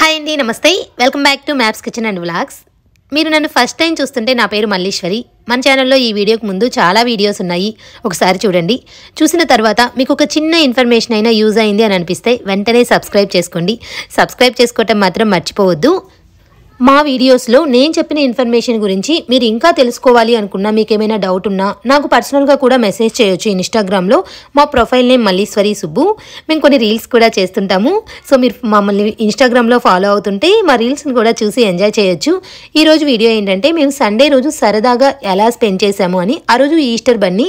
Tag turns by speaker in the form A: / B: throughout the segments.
A: Hi అండి నమస్తే welcome back to Maps Kitchen and Vlogs మీరు నన్ను ఫస్ట్ టైం చూస్తుంటే నా పేరు మల్లీశ్వరి మన ఛానల్లో ఈ వీడియోకి ముందు చాలా వీడియోస్ ఉన్నాయి ఒకసారి చూడండి చూసిన తర్వాత మీకు ఒక చిన్న ఇన్ఫర్మేషన్ అయినా యూజ్ అయింది అని అనిపిస్తే వెంటనే సబ్స్క్రైబ్ చేసుకోండి సబ్స్క్రైబ్ చేసుకోవటం మాత్రం మర్చిపోవద్దు మా వీడియోస్లో నేను చెప్పిన ఇన్ఫర్మేషన్ గురించి మీరు ఇంకా తెలుసుకోవాలి అనుకున్నా మీకేమైనా డౌట్ ఉన్నా నాకు పర్సనల్గా కూడా మెసేజ్ చేయొచ్చు ఇన్స్టాగ్రామ్లో మా ప్రొఫైల్ నేమ్ మల్లీశ్వరి సుబ్బు మేము కొన్ని రీల్స్ కూడా చేస్తుంటాము సో మీరు మమ్మల్ని ఇన్స్టాగ్రామ్లో ఫాలో అవుతుంటే మా రీల్స్ని కూడా చూసి ఎంజాయ్ చేయొచ్చు ఈరోజు వీడియో ఏంటంటే మేము సండే రోజు సరదాగా ఎలా స్పెండ్ చేశాము అని ఆ రోజు ఈస్టర్ బన్ని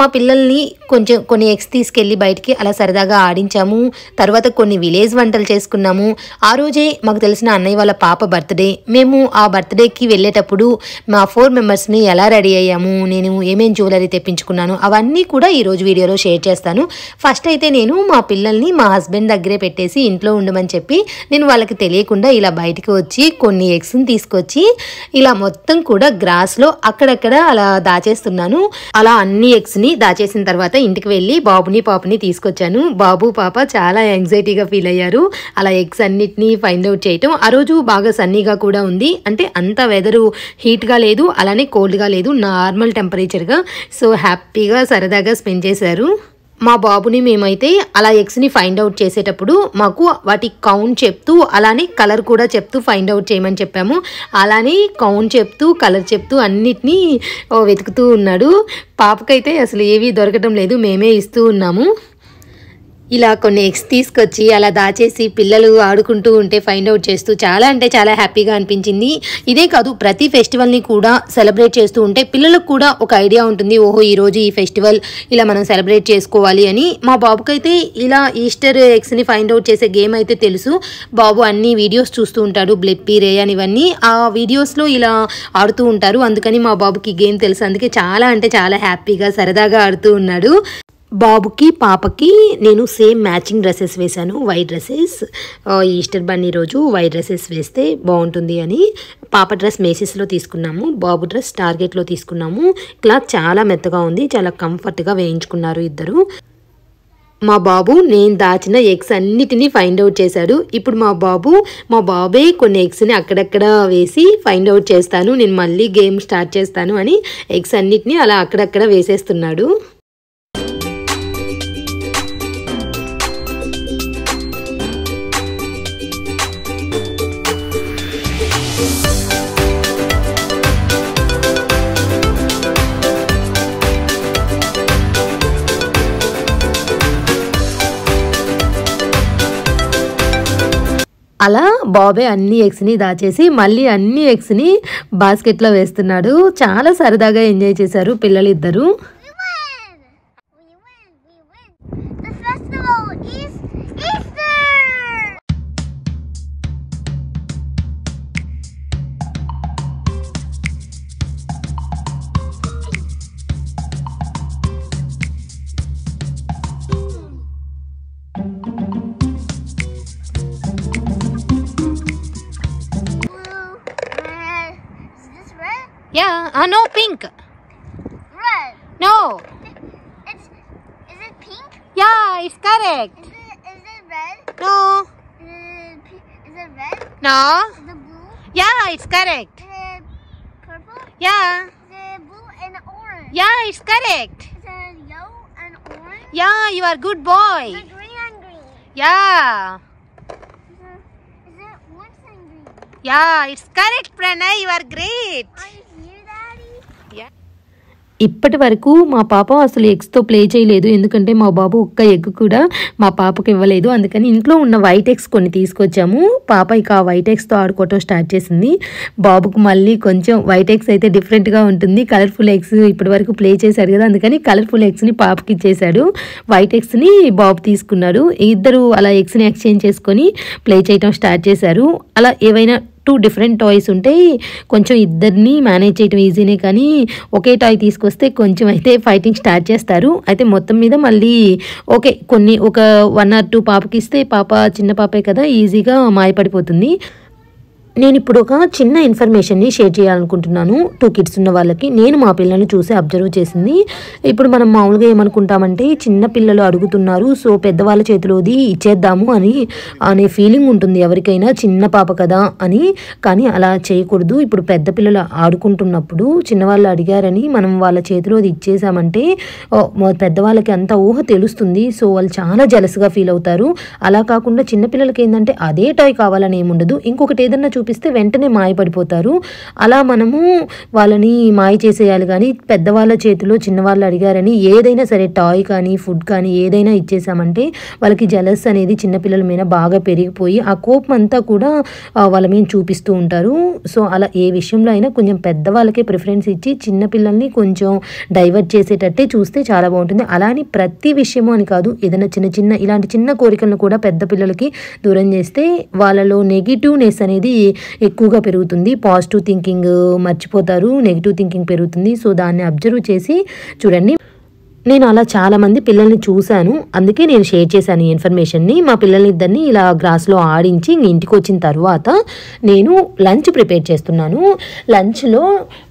A: మా పిల్లల్ని కొంచెం కొన్ని ఎగ్స్ తీసుకెళ్ళి బయటికి అలా సరదాగా ఆడించాము తర్వాత కొన్ని విలేజ్ వంటలు చేసుకున్నాము ఆ రోజే మాకు తెలిసిన అన్నయ్య వాళ్ళ పాప బర్త్డే మేము ఆ బర్త్డేకి వెళ్ళేటప్పుడు మా ఫోర్ మెంబర్స్ని ఎలా రెడీ అయ్యాము నేను ఏమేం జ్యువెలరీ తెప్పించుకున్నాను అవన్నీ కూడా ఈరోజు వీడియోలో షేర్ చేస్తాను ఫస్ట్ అయితే నేను మా పిల్లల్ని మా హస్బెండ్ దగ్గరే పెట్టేసి ఇంట్లో ఉండమని చెప్పి నేను వాళ్ళకి తెలియకుండా ఇలా బయటికి వచ్చి కొన్ని ఎగ్స్ని తీసుకొచ్చి ఇలా మొత్తం కూడా గ్రాస్లో అక్కడక్కడ అలా దాచేస్తున్నాను అలా అన్ని ఎగ్స్ని దాచేసిన తర్వాత ఇంటికి వెళ్ళి బాబుని పాపని తీసుకొచ్చాను బాబు పాప చాలా యాంగ్జైటీగా ఫీల్ అయ్యారు అలా ఎగ్స్ అన్నిటినీ ఫైండ్ అవుట్ చేయటం ఆ రోజు బాగా సన్నీగా కూడా ఉంది అంటే అంత వెదరు హీట్గా లేదు అలానే కోల్డ్గా లేదు నార్మల్ టెంపరేచర్గా సో హ్యాపీగా సరదాగా స్పెండ్ చేశారు మా బాబుని మేమైతే అలా ఎగ్స్ని ఫైండ్ అవుట్ చేసేటప్పుడు మాకు వాటి కౌంట్ చెప్తూ అలానే కలర్ కూడా చెప్తూ ఫైండ్ అవుట్ చేయమని చెప్పాము అలానే కౌంట్ చెప్తూ కలర్ చెప్తూ అన్నిటినీ వెతుకుతూ ఉన్నాడు పాపకైతే అసలు ఏవి దొరకటం లేదు మేమే ఇస్తూ ఉన్నాము ఇలా కొన్ని ఎగ్స్ తీసుకొచ్చి అలా దాచేసి పిల్లలు ఆడుకుంటూ ఉంటే ఫైండ్ అవుట్ చేస్తూ చాలా అంటే చాలా హ్యాపీగా అనిపించింది ఇదే కాదు ప్రతి ఫెస్టివల్ని కూడా సెలబ్రేట్ చేస్తూ ఉంటే పిల్లలకు కూడా ఒక ఐడియా ఉంటుంది ఓహో ఈరోజు ఈ ఫెస్టివల్ ఇలా మనం సెలబ్రేట్ చేసుకోవాలి అని మా బాబుకైతే ఇలా ఈస్టర్ ఎగ్స్ని ఫైండ్ అవుట్ చేసే గేమ్ అయితే తెలుసు బాబు అన్ని వీడియోస్ చూస్తూ ఉంటాడు బ్లెప్పీ రే అని ఇవన్నీ ఆ వీడియోస్లో ఇలా ఆడుతూ ఉంటారు అందుకని మా బాబుకి గేమ్ తెలుసు అందుకే చాలా అంటే చాలా హ్యాపీగా సరదాగా ఆడుతూ ఉన్నాడు బాబుకి పాపకి నేను సేమ్ మ్యాచింగ్ డ్రెస్సెస్ వేశాను వైట్ డ్రెస్సెస్ ఈస్టర్ బన్నీ రోజు వైట్ డ్రెస్సెస్ వేస్తే బాగుంటుంది అని పాప డ్రెస్ మేసెస్లో తీసుకున్నాము బాబు డ్రెస్ టార్గెట్లో తీసుకున్నాము క్లాత్ చాలా మెత్తగా ఉంది చాలా కంఫర్ట్గా వేయించుకున్నారు ఇద్దరు మా బాబు నేను దాచిన ఎగ్స్ అన్నిటినీ ఫైండ్ అవుట్ చేశాడు ఇప్పుడు మా బాబు మా బాబే కొన్ని ఎగ్స్ని అక్కడక్కడ వేసి ఫైండ్ అవుట్ చేస్తాను నేను మళ్ళీ గేమ్ స్టార్ట్ చేస్తాను అని ఎగ్స్ అన్నిటినీ అలా అక్కడక్కడ వేసేస్తున్నాడు అలా బాబే అన్ని ఎగ్స్ని దాచేసి మళ్ళీ అన్ని ఎగ్స్ని బాస్కెట్లో వేస్తున్నాడు చాలా సరదాగా ఎంజాయ్ చేశారు పిల్లలిద్దరూ Yeah. Uh, no, pink. Red. No. It's, is it pink? Yeah, it's correct. Is it, is it red? No. Is it, is it red? No. Is it blue? Yeah, it's correct. Is it purple? Yeah. Is it blue and orange? Yeah, it's correct. Is it yellow and orange? Yeah, you are good boy. Is it green and green? Yeah. Is it, is it orange and green? Yeah, it's correct, Pranay. You are great. I ఇప్పటి వరకు మా పాప అసలు ఎగ్స్తో play చేయలేదు ఎందుకంటే మా బాబు ఒక్క egg కూడా మా పాపకు ఇవ్వలేదు అందుకని ఇంట్లో ఉన్న వైట్ ఎగ్స్ కొన్ని తీసుకొచ్చాము పాప ఇక ఆ వైట్ ఎగ్స్తో ఆడుకోవటం స్టార్ట్ చేసింది బాబుకు మళ్ళీ కొంచెం వైట్ ఎగ్స్ అయితే డిఫరెంట్గా ఉంటుంది కలర్ఫుల్ ఎగ్స్ ఇప్పటి వరకు ప్లే చేశారు కదా అందుకని కలర్ఫుల్ ఎగ్స్ని పాపకి ఇచ్చేశాడు వైట్ ఎగ్స్ని బాబు తీసుకున్నాడు ఇద్దరు అలా ఎగ్స్ని ఎక్స్చేంజ్ చేసుకొని ప్లే చేయటం స్టార్ట్ చేశారు అలా ఏవైనా టూ డిఫరెంట్ టాయ్స్ ఉంటాయి కొంచెం ఇద్దరిని మేనేజ్ చేయడం ఈజీనే కానీ ఒకే టాయ్ తీసుకొస్తే కొంచెం అయితే ఫైటింగ్ స్టార్ట్ చేస్తారు అయితే మొత్తం మీద మళ్ళీ ఓకే కొన్ని ఒక వన్ ఆర్ టూ పాపకి ఇస్తే పాప చిన్న పాపే కదా ఈజీగా మాయపడిపోతుంది నేను ఇప్పుడు ఒక చిన్న ఇన్ఫర్మేషన్ని షేర్ చేయాలనుకుంటున్నాను టూ కిడ్స్ ఉన్న వాళ్ళకి నేను మా పిల్లల్ని చూసి అబ్జర్వ్ చేసింది ఇప్పుడు మనం మామూలుగా ఏమనుకుంటామంటే చిన్న పిల్లలు అడుగుతున్నారు సో పెద్దవాళ్ళ చేతిలోది ఇచ్చేద్దాము అని అనే ఫీలింగ్ ఉంటుంది ఎవరికైనా చిన్న పాప కదా అని కానీ అలా చేయకూడదు ఇప్పుడు పెద్ద పిల్లలు ఆడుకుంటున్నప్పుడు చిన్నవాళ్ళు అడిగారని మనం వాళ్ళ చేతిలోది ఇచ్చేసామంటే పెద్దవాళ్ళకి అంత ఊహ తెలుస్తుంది సో వాళ్ళు చాలా జలసగా ఫీల్ అవుతారు అలా కాకుండా చిన్నపిల్లలకి ఏంటంటే అదే టాయ్ కావాలని ఏముండదు ఇంకొకటి ఏదన్నా చూపిస్తే వెంటనే మాయపడిపోతారు అలా మనము వాళ్ళని మాయ చేసేయాలి కానీ పెద్దవాళ్ళ చేతిలో చిన్నవాళ్ళు అడిగారని ఏదైనా సరే టాయ్ కానీ ఫుడ్ కానీ ఏదైనా ఇచ్చేసామంటే వాళ్ళకి జలస్ అనేది చిన్నపిల్లల మీద బాగా పెరిగిపోయి ఆ కోపం అంతా కూడా వాళ్ళ మీద చూపిస్తూ ఉంటారు సో అలా ఏ విషయంలో అయినా కొంచెం పెద్దవాళ్ళకే ప్రిఫరెన్స్ ఇచ్చి చిన్నపిల్లల్ని కొంచెం డైవర్ట్ చేసేటట్టే చూస్తే చాలా బాగుంటుంది అలానే ప్రతి విషయము అని కాదు ఏదైనా చిన్న చిన్న ఇలాంటి చిన్న కోరికలను కూడా పెద్ద పిల్లలకి దూరం చేస్తే వాళ్ళలో నెగిటివ్నెస్ అనేది ఎక్కువగా పెరుగుతుంది పాజిటివ్ థింకింగ్ మర్చిపోతారు నెగిటివ్ థింకింగ్ పెరుగుతుంది సో దాన్ని అబ్జర్వ్ చేసి చూడండి నేను అలా చాలామంది పిల్లల్ని చూశాను అందుకే నేను షేర్ చేశాను ఈ ఇన్ఫర్మేషన్ని మా పిల్లల్ని ఇద్దరిని ఇలా గ్రాస్లో ఆడించి ఇంటికి వచ్చిన తర్వాత నేను లంచ్ ప్రిపేర్ చేస్తున్నాను లంచ్లో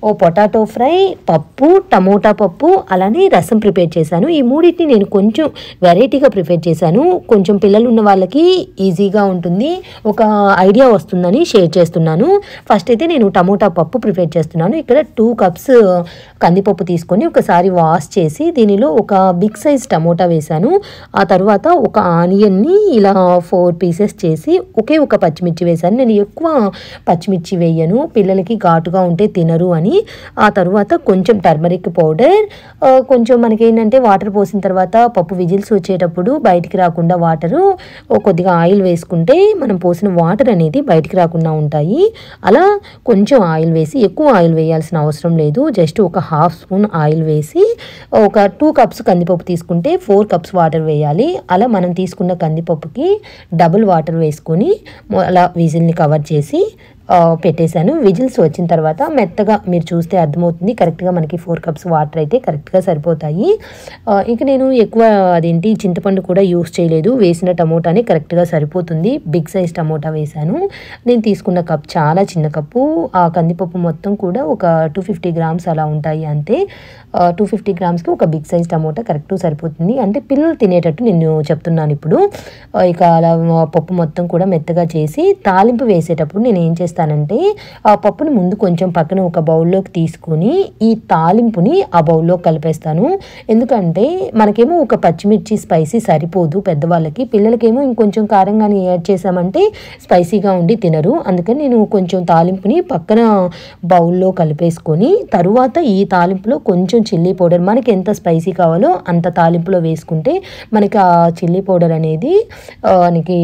A: ఓ పొటాటో ఫ్రై పప్పు టమోటా పప్పు అలానే రసం ప్రిపేర్ చేశాను ఈ మూడింటిని నేను కొంచెం వెరైటీగా ప్రిపేర్ చేశాను కొంచెం పిల్లలు ఉన్న వాళ్ళకి ఈజీగా ఉంటుంది ఒక ఐడియా వస్తుందని షేర్ చేస్తున్నాను ఫస్ట్ అయితే నేను టమోటా పప్పు ప్రిపేర్ చేస్తున్నాను ఇక్కడ టూ కప్స్ కందిపప్పు తీసుకొని ఒకసారి వాష్ చేసి దీనిలో ఒక బిగ్ సైజ్ టమోటా వేశాను ఆ తర్వాత ఒక ఆనియన్ని ఇలా ఫోర్ పీసెస్ చేసి ఒకే ఒక పచ్చిమిర్చి వేశాను నేను ఎక్కువ పచ్చిమిర్చి వేయను పిల్లలకి ఘాటుగా ఉంటే తినరు అని ఆ తర్వాత కొంచెం టర్మరిక్ పౌడర్ కొంచెం మనకి ఏంటంటే వాటర్ పోసిన తర్వాత పప్పు విజిల్స్ వచ్చేటప్పుడు బయటికి రాకుండా వాటరు కొద్దిగా ఆయిల్ వేసుకుంటే మనం పోసిన వాటర్ అనేది బయటికి రాకుండా ఉంటాయి అలా కొంచెం ఆయిల్ వేసి ఎక్కువ ఆయిల్ వేయాల్సిన అవసరం లేదు జస్ట్ ఒక హాఫ్ స్పూన్ ఆయిల్ వేసి ఒక టూ కప్స్ కందిపప్పు తీసుకుంటే ఫోర్ కప్స్ వాటర్ వేయాలి అలా మనం తీసుకున్న కందిపప్పుకి డబుల్ వాటర్ వేసుకొని అలా విజిల్ని కవర్ చేసి పెట్టేశాను విజిల్స్ వచ్చిన తర్వాత మెత్తగా మీరు చూస్తే అర్థమవుతుంది కరెక్ట్గా మనకి ఫోర్ కప్స్ వాటర్ అయితే కరెక్ట్గా సరిపోతాయి ఇంకా నేను ఎక్కువ అదేంటి చింతపండు కూడా యూస్ చేయలేదు వేసిన టమోటానే కరెక్ట్గా సరిపోతుంది బిగ్ సైజ్ టమోటా వేశాను నేను తీసుకున్న కప్ చాలా చిన్న కప్పు ఆ కందిపప్పు మొత్తం కూడా ఒక టూ ఫిఫ్టీ గ్రామ్స్ అలా ఉంటాయి అంతే టూ ఫిఫ్టీ గ్రామ్స్కి ఒక బిగ్ సైజ్ టమోటా కరెక్ట్ సరిపోతుంది అంటే పిల్లలు తినేటట్టు నేను చెప్తున్నాను ఇప్పుడు ఇక అలా పప్పు మొత్తం కూడా మెత్తగా చేసి తాలింపు వేసేటప్పుడు నేను ఏం చేస్తాను చేస్తానంటే ఆ పప్పుని ముందు కొంచెం పక్కన ఒక బౌల్లోకి తీసుకొని ఈ తాలింపుని ఆ బౌల్లో కలిపేస్తాను ఎందుకంటే మనకేమో ఒక పచ్చిమిర్చి స్పైసీ సరిపోదు పెద్దవాళ్ళకి పిల్లలకేమో ఇంకొంచెం కారం కానీ యాడ్ చేసామంటే స్పైసీగా ఉండి తినరు అందుకని నేను కొంచెం తాలింపుని పక్కన బౌల్లో కలిపేసుకొని తరువాత ఈ తాలింపులో కొంచెం చిల్లీ పౌడర్ మనకి ఎంత స్పైసీ కావాలో అంత తాలింపులో వేసుకుంటే మనకి ఆ చిల్లీ పౌడర్ అనేది మనకి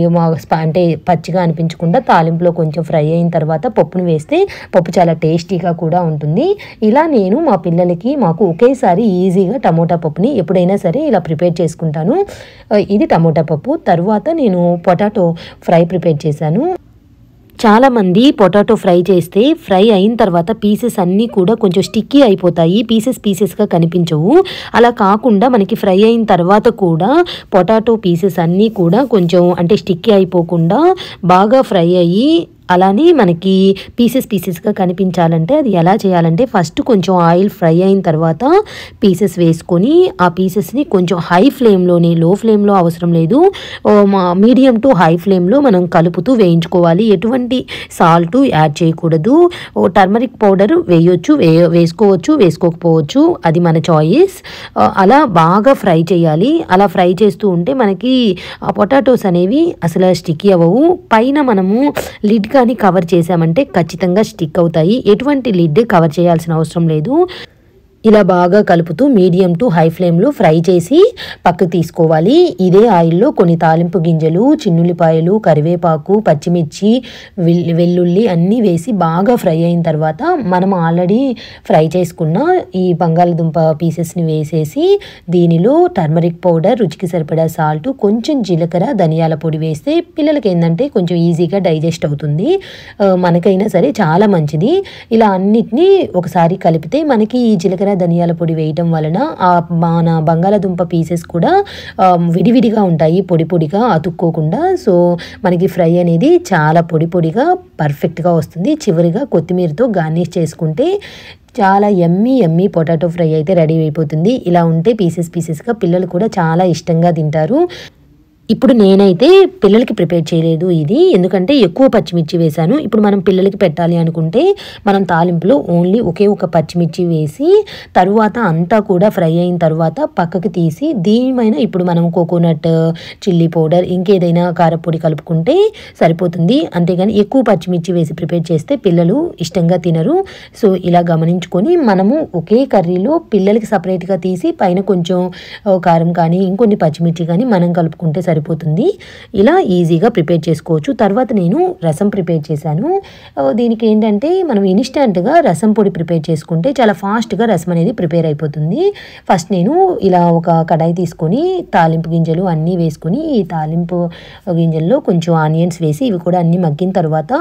A: అంటే పచ్చిగా అనిపించకుండా తాలింపులో కొంచెం ఫ్రై అయిన తర్వాత తర్వాత పప్పును వేస్తే పప్పు చాలా టేస్టీగా కూడా ఉంటుంది ఇలా నేను మా పిల్లలకి మాకు ఒకేసారి ఈజీగా టమోటా పప్పుని ఎప్పుడైనా సరే ఇలా ప్రిపేర్ చేసుకుంటాను ఇది టమోటా పప్పు తర్వాత నేను పొటాటో ఫ్రై ప్రిపేర్ చేశాను చాలామంది పొటాటో ఫ్రై చేస్తే ఫ్రై అయిన తర్వాత పీసెస్ అన్నీ కూడా కొంచెం స్టిక్కీ అయిపోతాయి పీసెస్ పీసెస్గా కనిపించవు అలా కాకుండా మనకి ఫ్రై అయిన తర్వాత కూడా పొటాటో పీసెస్ అన్నీ కూడా కొంచెం అంటే స్టిక్కీ అయిపోకుండా బాగా ఫ్రై అయ్యి అలానే మనకి పీసెస్ పీసెస్గా కనిపించాలంటే అది ఎలా చేయాలంటే ఫస్ట్ కొంచెం ఆయిల్ ఫ్రై అయిన తర్వాత పీసెస్ వేసుకొని ఆ పీసెస్ని కొంచెం హై ఫ్లేమ్లోనే లో ఫ్లేమ్లో అవసరం లేదు మీడియం టు హై ఫ్లేమ్లో మనం కలుపుతూ వేయించుకోవాలి ఎటువంటి సాల్ట్ యాడ్ చేయకూడదు టర్మరిక్ పౌడర్ వేయొచ్చు వేసుకోవచ్చు వేసుకోకపోవచ్చు అది మన చాయిస్ అలా బాగా ఫ్రై చేయాలి అలా ఫ్రై చేస్తూ ఉంటే మనకి ఆ పొటాటోస్ అనేవి అసలు స్టిక్కీ అవ్వవు పైన మనము లిడ్గా కానీ కవర్ చేశామంటే ఖచ్చితంగా స్టిక్ అవుతాయి ఎటువంటి లిడ్ కవర్ చేయాల్సిన అవసరం లేదు ఇలా బాగా కలుపుతూ మీడియం టు హై ఫ్లేమ్లో ఫ్రై చేసి పక్కకు తీసుకోవాలి ఇదే ఆయిల్లో కొన్ని తాలింపు గింజలు చిన్నుల్లిపాయలు కరివేపాకు పచ్చిమిర్చి వెల్లుల్లి అన్నీ వేసి బాగా ఫ్రై అయిన తర్వాత మనం ఆల్రెడీ ఫ్రై చేసుకున్న ఈ బంగాళదుంప పీసెస్ని వేసేసి దీనిలో టర్మరిక్ పౌడర్ రుచికి సరిపడా సాల్ట్ కొంచెం జీలకర్ర ధనియాల పొడి వేస్తే పిల్లలకి ఏంటంటే కొంచెం ఈజీగా డైజెస్ట్ అవుతుంది మనకైనా సరే చాలా మంచిది ఇలా అన్నిటినీ ఒకసారి కలిపితే మనకి ఈ జీలకర్ర జీలకర్ర ధనియాల పొడి వేయటం వలన మన బంగాళదుంప పీసెస్ కూడా విడివిడిగా ఉంటాయి పొడి పొడిగా అతుక్కోకుండా సో మనకి ఫ్రై అనేది చాలా పొడి పొడిగా పర్ఫెక్ట్గా వస్తుంది చివరిగా కొత్తిమీరతో గార్నిష్ చేసుకుంటే చాలా ఎమ్మీ ఎమ్మి పొటాటో ఫ్రై అయితే రెడీ అయిపోతుంది ఇలా ఉంటే పీసెస్ పీసెస్గా పిల్లలు కూడా చాలా ఇష్టంగా తింటారు ఇప్పుడు నేనైతే పిల్లలకి ప్రిపేర్ చేయలేదు ఇది ఎందుకంటే ఎక్కువ పచ్చిమిర్చి వేశాను ఇప్పుడు మనం పిల్లలకి పెట్టాలి అనుకుంటే మనం తాలింపులో ఓన్లీ ఒకే ఒక పచ్చిమిర్చి వేసి తరువాత అంతా కూడా ఫ్రై అయిన తర్వాత పక్కకి తీసి దీనిపైన ఇప్పుడు మనం కోకోనట్ చిల్లీ పౌడర్ ఇంకేదైనా కారపొడి కలుపుకుంటే సరిపోతుంది అంతేగాని ఎక్కువ పచ్చిమిర్చి వేసి ప్రిపేర్ చేస్తే పిల్లలు ఇష్టంగా తినరు సో ఇలా గమనించుకొని మనము ఒకే కర్రీలో పిల్లలకి సపరేట్గా తీసి పైన కొంచెం కారం కానీ ఇంకొన్ని పచ్చిమిర్చి కానీ మనం కలుపుకుంటే సరి సరిపోతుంది ఇలా ఈజీగా ప్రిపేర్ చేసుకోవచ్చు తర్వాత నేను రసం ప్రిపేర్ చేశాను దీనికి ఏంటంటే మనం ఇన్స్టెంట్గా రసం పొడి ప్రిపేర్ చేసుకుంటే చాలా ఫాస్ట్గా రసం అనేది ప్రిపేర్ అయిపోతుంది ఫస్ట్ నేను ఇలా ఒక కడాయి తీసుకొని తాలింపు గింజలు అన్నీ వేసుకొని ఈ తాలింపు గింజల్లో కొంచెం ఆనియన్స్ వేసి ఇవి కూడా అన్నీ మగ్గిన తర్వాత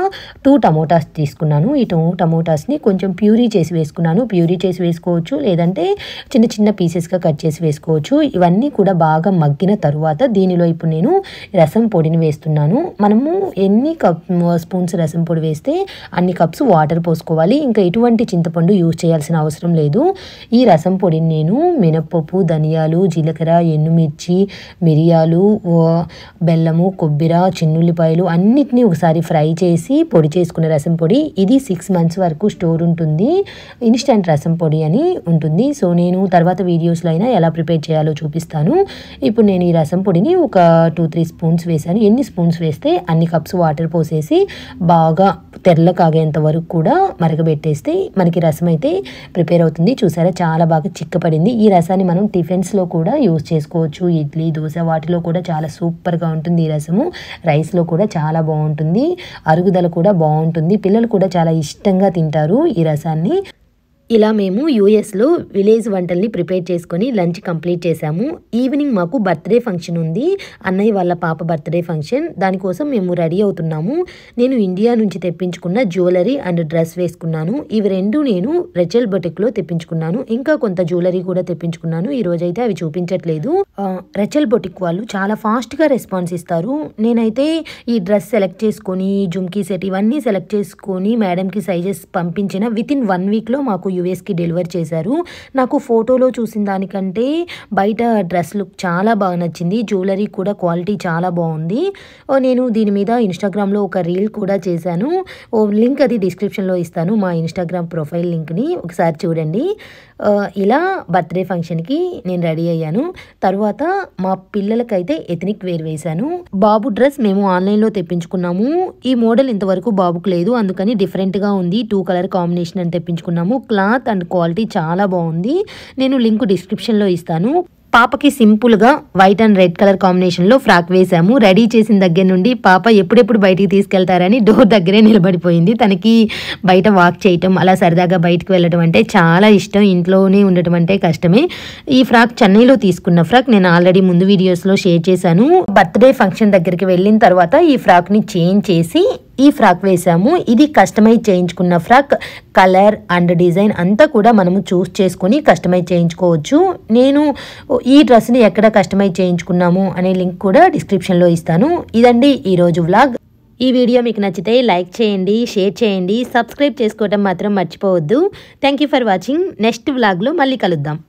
A: టూ టమోటాస్ తీసుకున్నాను ఈ టూ టమోటాస్ని కొంచెం ప్యూరీ చేసి వేసుకున్నాను ప్యూరీ చేసి వేసుకోవచ్చు లేదంటే చిన్న చిన్న పీసెస్గా కట్ చేసి వేసుకోవచ్చు ఇవన్నీ కూడా బాగా మగ్గిన తర్వాత దీనిలో ఇప్పుడు ఇప్పుడు నేను రసం పొడిని వేస్తున్నాను మనము ఎన్ని కప్ స్పూన్స్ రసం పొడి వేస్తే అన్ని కప్స్ వాటర్ పోసుకోవాలి ఇంకా ఎటువంటి చింతపండు యూజ్ చేయాల్సిన అవసరం లేదు ఈ రసం పొడిని నేను మినప్పప్పు ధనియాలు జీలకర్ర ఎన్నుమిర్చి మిరియాలు బెల్లము కొబ్బరి చిన్నుల్లిపాయలు అన్నిటినీ ఒకసారి ఫ్రై చేసి పొడి చేసుకున్న రసం పొడి ఇది సిక్స్ మంత్స్ వరకు స్టోర్ ఉంటుంది ఇన్స్టంట్ రసం పొడి అని ఉంటుంది సో నేను తర్వాత వీడియోస్లో అయినా ఎలా ప్రిపేర్ చేయాలో చూపిస్తాను ఇప్పుడు నేను ఈ రసం పొడిని ఒక టూ త్రీ స్పూన్స్ వేసాను ఎన్ని స్పూన్స్ వేస్తే అన్ని కప్స్ వాటర్ పోసేసి బాగా తెరల కాగేంత వరకు కూడా మరగబెట్టేస్తే మనకి రసం అయితే ప్రిపేర్ అవుతుంది చూసారా చాలా బాగా చిక్కపడింది ఈ రసాన్ని మనం టిఫిన్స్లో కూడా యూజ్ చేసుకోవచ్చు ఇడ్లీ దోశ వాటిలో కూడా చాలా సూపర్గా ఉంటుంది ఈ రసము రైస్లో కూడా చాలా బాగుంటుంది అరుగుదల కూడా బాగుంటుంది పిల్లలు కూడా చాలా ఇష్టంగా తింటారు ఈ రసాన్ని ఇలా మేము యూఎస్లో విలేజ్ వంటల్ని ప్రిపేర్ చేసుకొని లంచ్ కంప్లీట్ చేసాము ఈవినింగ్ మాకు బర్త్డే ఫంక్షన్ ఉంది అన్నయ్య వాళ్ళ పాప బర్త్డే ఫంక్షన్ దానికోసం మేము రెడీ అవుతున్నాము నేను ఇండియా నుంచి తెప్పించుకున్న జ్యువెలరీ అండ్ డ్రెస్ వేసుకున్నాను ఇవి రెండు నేను రెచల్ బొటిక్లో తెప్పించుకున్నాను ఇంకా కొంత జ్యువెలరీ కూడా తెప్పించుకున్నాను ఈ రోజైతే అవి చూపించట్లేదు రెచల్ బొటిక్ వాళ్ళు చాలా ఫాస్ట్గా రెస్పాన్స్ ఇస్తారు నేనైతే ఈ డ్రెస్ సెలెక్ట్ చేసుకొని జుమ్కీ సెట్ ఇవన్నీ సెలెక్ట్ చేసుకొని మేడంకి సైజెస్ పంపించిన విత్ ఇన్ వన్ వీక్లో మాకు యూఎస్కి డెలివర్ చేశారు నాకు ఫోటోలో చూసిన దానికంటే బయట డ్రెస్ లుక్ చాలా బాగా నచ్చింది జ్యువెలరీ కూడా క్వాలిటీ చాలా బాగుంది నేను దీని మీద ఇన్స్టాగ్రామ్లో ఒక రీల్ కూడా చేశాను ఓ లింక్ అది డిస్క్రిప్షన్లో ఇస్తాను మా ఇన్స్టాగ్రామ్ ప్రొఫైల్ లింక్ని ఒకసారి చూడండి ఇలా బర్త్డే ఫంక్షన్కి నేను రెడీ అయ్యాను తర్వాత మా పిల్లలకైతే ఎథనిక్ వేర్ వేశాను బాబు డ్రెస్ మేము ఆన్లైన్లో తెప్పించుకున్నాము ఈ మోడల్ ఇంతవరకు బాబుకు లేదు అందుకని డిఫరెంట్గా ఉంది టూ కలర్ కాంబినేషన్ అని తెప్పించుకున్నాము క్లా క్లాత్ అండ్ క్వాలిటీ చాలా బాగుంది నేను లింక్ డిస్క్రిప్షన్లో ఇస్తాను పాపకి సింపుల్గా వైట్ అండ్ రెడ్ కలర్ కాంబినేషన్లో ఫ్రాక్ వేసాము రెడీ చేసిన దగ్గర నుండి పాప ఎప్పుడెప్పుడు బయటికి తీసుకెళ్తారని డోర్ దగ్గరే నిలబడిపోయింది తనకి బయట వాక్ చేయటం అలా సరదాగా బయటకు వెళ్ళడం అంటే చాలా ఇష్టం ఇంట్లోనే ఉండటం అంటే కష్టమే ఈ ఫ్రాక్ చెన్నైలో తీసుకున్న ఫ్రాక్ నేను ఆల్రెడీ ముందు వీడియోస్లో షేర్ చేశాను బర్త్డే ఫంక్షన్ దగ్గరికి వెళ్ళిన తర్వాత ఈ ఫ్రాక్ని చేంజ్ చేసి ఈ ఫ్రాక్ వేసాము ఇది కస్టమైజ్ చేయించుకున్న ఫ్రాక్ కలర్ అండ్ డిజైన్ అంతా కూడా మనము చూస్ చేసుకుని కస్టమైజ్ చేయించుకోవచ్చు నేను ఈ డ్రెస్ని ఎక్కడ కస్టమైజ్ చేయించుకున్నాము అనే లింక్ కూడా డిస్క్రిప్షన్లో ఇస్తాను ఇదండి ఈరోజు వ్లాగ్ ఈ వీడియో మీకు నచ్చితే లైక్ చేయండి షేర్ చేయండి సబ్స్క్రైబ్ చేసుకోవడం మాత్రం మర్చిపోవద్దు థ్యాంక్ ఫర్ వాచింగ్ నెక్స్ట్ వ్లాగ్లో మళ్ళీ కలుద్దాం